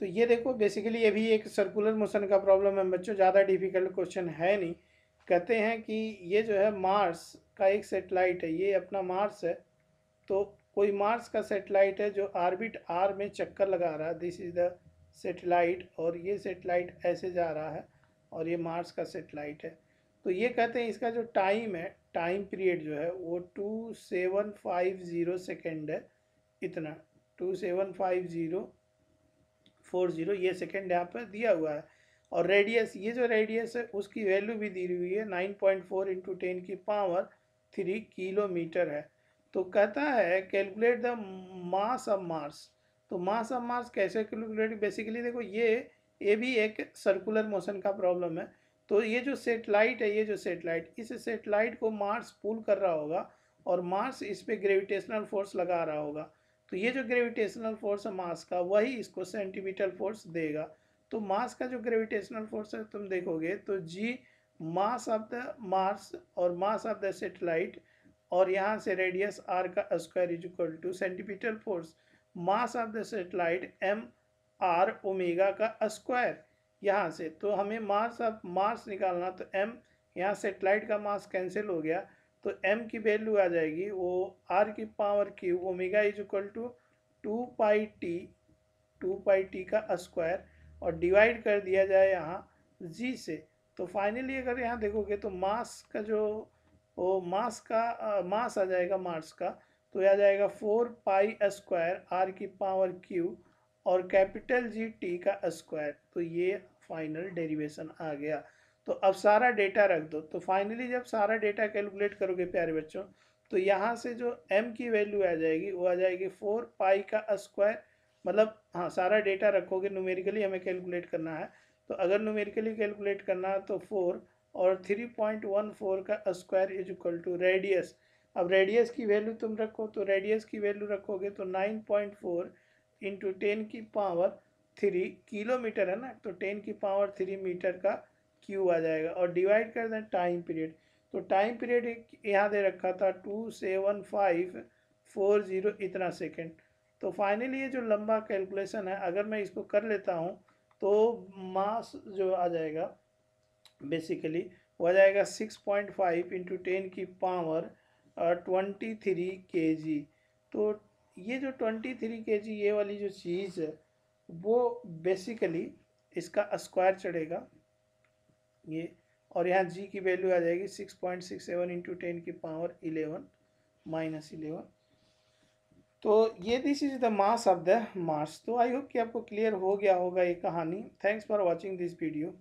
तो ये देखो बेसिकली ये भी एक सर्कुलर मोशन का प्रॉब्लम है बच्चों ज़्यादा डिफिकल्ट क्वेश्चन है नहीं कहते हैं कि ये जो है मार्स का एक सेटेलाइट है ये अपना मार्स है तो कोई मार्स का सेटेलाइट है जो आर्बिट आर में चक्कर लगा रहा है दिस इज़ द सेटेलाइट और ये सेटेलाइट ऐसे जा रहा है और ये मार्स का सेटेलाइट है तो ये कहते हैं इसका जो टाइम है टाइम पीरियड जो है वो two seven five zero second है इतना two seven five zero four zero ये सेकेंड यहाँ पर दिया हुआ है और रेडियस ये जो रेडियस है उसकी वैल्यू भी दी हुई है nine point four into ten की पावर थ्री किलोमीटर है तो कहता है calculate the mass of Mars तो मास ऑफ मार्स कैसे कैलकुलेट बेसिकली देखो ये ये भी एक सर्कुलर मोशन का प्रॉब्लम है तो ये जो सेटेलाइट है ये जो सेटेलाइट इस सेटेलाइट को मार्स पुल कर रहा होगा और मार्स इस पर ग्रेविटेशनल फोर्स लगा रहा होगा तो ये जो ग्रेविटेशनल फोर्स है मास का वही इसको सेंटीमीटर फोर्स देगा तो मास का जो ग्रेविटेशनल फोर्स है तुम देखोगे तो G mass of the Mars और मास ऑफ द सेटेलाइट और यहाँ से रेडियस आर का square is equal to centimetre force mass of the satellite M R omega का स्क्वायर यहाँ से तो हमें मास ऑफ मार्स निकालना तो एम यहाँ सेटेलाइट का मास कैंसिल हो गया तो m की वैल्यू आ जाएगी वो r की पावर की omega is equal to two pi T two pi T का स्क्वायर और डिवाइड कर दिया जाए यहाँ g से तो फाइनली अगर यहाँ देखोगे तो मास का जो वो मास का मास आ जाएगा मार्स का तो यह आ जाएगा फोर पाई स्क्वायर आर की पावर क्यू और कैपिटल जी टी का स्क्वायर तो ये फाइनल डेरिवेशन आ गया तो अब सारा डेटा रख दो तो फाइनली जब सारा डेटा कैलकुलेट करोगे प्यारे बच्चों तो यहाँ से जो m की वैल्यू आ जाएगी वो आ जाएगी फोर पाई का स्क्वायर मतलब हाँ सारा डेटा रखोगे न्यूमेरिकली हमें कैलकुलेट करना है तो अगर न्यूमेरिकली कैलकुलेट करना है तो फोर और थ्री पॉइंट वन फोर का square is equal to radius अब रेडियस की वैल्यू तुम रखो तो रेडियस की वैल्यू रखोगे तो nine point four into ten की पावर थ्री किलोमीटर है ना तो टेन की पावर थ्री मीटर का क्यू आ जाएगा और डिवाइड कर दें टाइम पीरियड तो टाइम पीरियड यहाँ दे रखा था two seven five four zero इतना सेकेंड तो फाइनली ये जो लंबा कैलकुलेशन है अगर मैं इसको कर लेता हूँ तो मास जो आ जाएगा बेसिकली आ जाएगा six point five into ten की power twenty three K G तो ये जो ट्वेंटी थ्री के जी ये वाली जो चीज़ है वो बेसिकली इसका स्क्वायर चढ़ेगा ये और यहाँ जी की वैल्यू आ जाएगी six point six seven into ten की पावर इलेवन माइनस इलेवन तो ये this is the mass of the Mars तो आई होप कि आपको क्लियर हो गया होगा ये कहानी thanks for watching this video